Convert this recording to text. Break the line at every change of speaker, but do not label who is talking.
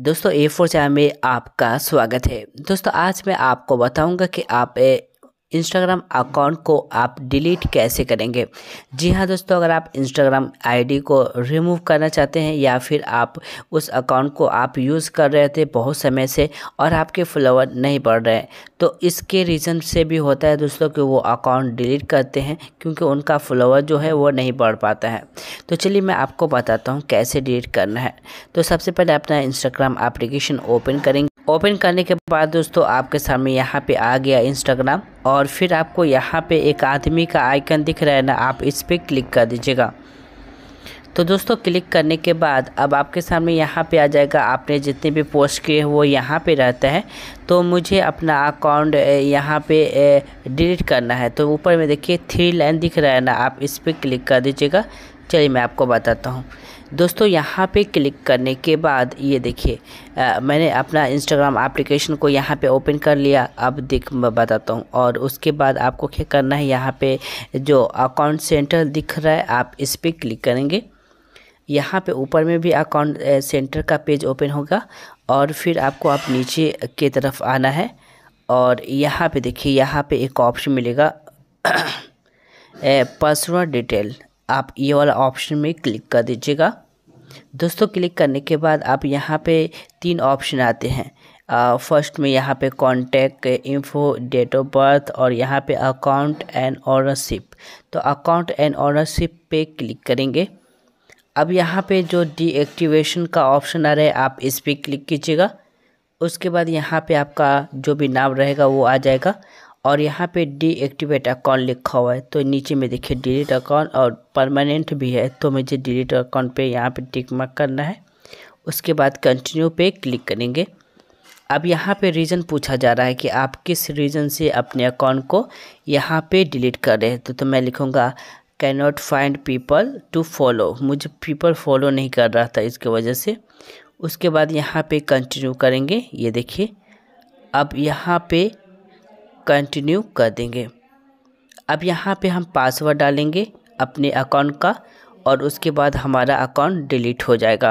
दोस्तों ए four channel में आपका स्वागत है दोस्तों आज मैं आपको बताऊंगा कि आप इंस्टाग्राम अकाउंट को आप डिलीट कैसे करेंगे जी हाँ दोस्तों अगर आप इंस्टाग्राम आईडी को रिमूव करना चाहते हैं या फिर आप उस अकाउंट को आप यूज़ कर रहे थे बहुत समय से और आपके फॉलोअर नहीं बढ़ रहे तो इसके रीज़न से भी होता है दोस्तों कि वो अकाउंट डिलीट करते हैं क्योंकि उनका फॉलोअर जो है वो नहीं बढ़ पाता है तो चलिए मैं आपको बताता हूँ कैसे डिलीट करना है तो सबसे पहले अपना इंस्टाग्राम एप्लीकेशन ओपन करेंगे ओपन करने के बाद दोस्तों आपके सामने यहाँ पे आ गया इंस्टाग्राम और फिर आपको यहाँ पे एक आदमी का आइकन दिख रहा है ना आप इस पर क्लिक कर दीजिएगा तो दोस्तों क्लिक करने के बाद अब आपके सामने यहाँ पे आ जाएगा आपने जितने भी पोस्ट किए वो यहाँ पे रहता है तो मुझे अपना अकाउंट यहाँ पे डिलीट करना है तो ऊपर में देखिए थ्री लाइन दिख रहा है ना आप इस पर क्लिक कर दीजिएगा चलिए मैं आपको बताता हूँ दोस्तों यहाँ पे क्लिक करने के बाद ये देखिए मैंने अपना इंस्टाग्राम एप्लीकेशन को यहाँ पे ओपन कर लिया अब देख बताता हूँ और उसके बाद आपको क्या करना है यहाँ पे जो अकाउंट सेंटर दिख रहा है आप इस पर क्लिक करेंगे यहाँ पे ऊपर में भी अकाउंट सेंटर का पेज ओपन होगा और फिर आपको आप नीचे के तरफ आना है और यहाँ पर देखिए यहाँ पर एक ऑप्शन मिलेगा पासवर्ड डिटेल आप ये वाला ऑप्शन में क्लिक कर दीजिएगा दोस्तों क्लिक करने के बाद आप यहाँ पे तीन ऑप्शन आते हैं फर्स्ट में यहाँ पे contact info date of birth और यहाँ पे अकाउंट एंड ऑनरशिप तो अकाउंट एंड ऑनरशिप पे क्लिक करेंगे अब यहाँ पे जो डीएक्टिवेशन का ऑप्शन आ रहा है आप इस पर क्लिक कीजिएगा उसके बाद यहाँ पे आपका जो भी नाम रहेगा वो आ जाएगा और यहाँ पे डीएक्टिवेट अकाउंट लिखा हुआ है तो नीचे में देखिए डिलीट अकाउंट और परमानेंट भी है तो मुझे डिलीट अकाउंट पे यहाँ पे टिक मार्क करना है उसके बाद कंटिन्यू पे क्लिक करेंगे अब यहाँ पे रीज़न पूछा जा रहा है कि आप किस रीज़न से अपने अकाउंट को यहाँ पे डिलीट कर रहे हैं तो, तो मैं लिखूँगा can not find people to follow मुझे पीपल फॉलो नहीं कर रहा था इसके वजह से उसके बाद यहाँ पर कंटिन्यू करेंगे ये देखिए अब यहाँ पे कंटिन्यू कर देंगे अब यहाँ पे हम पासवर्ड डालेंगे अपने अकाउंट का और उसके बाद हमारा अकाउंट डिलीट हो जाएगा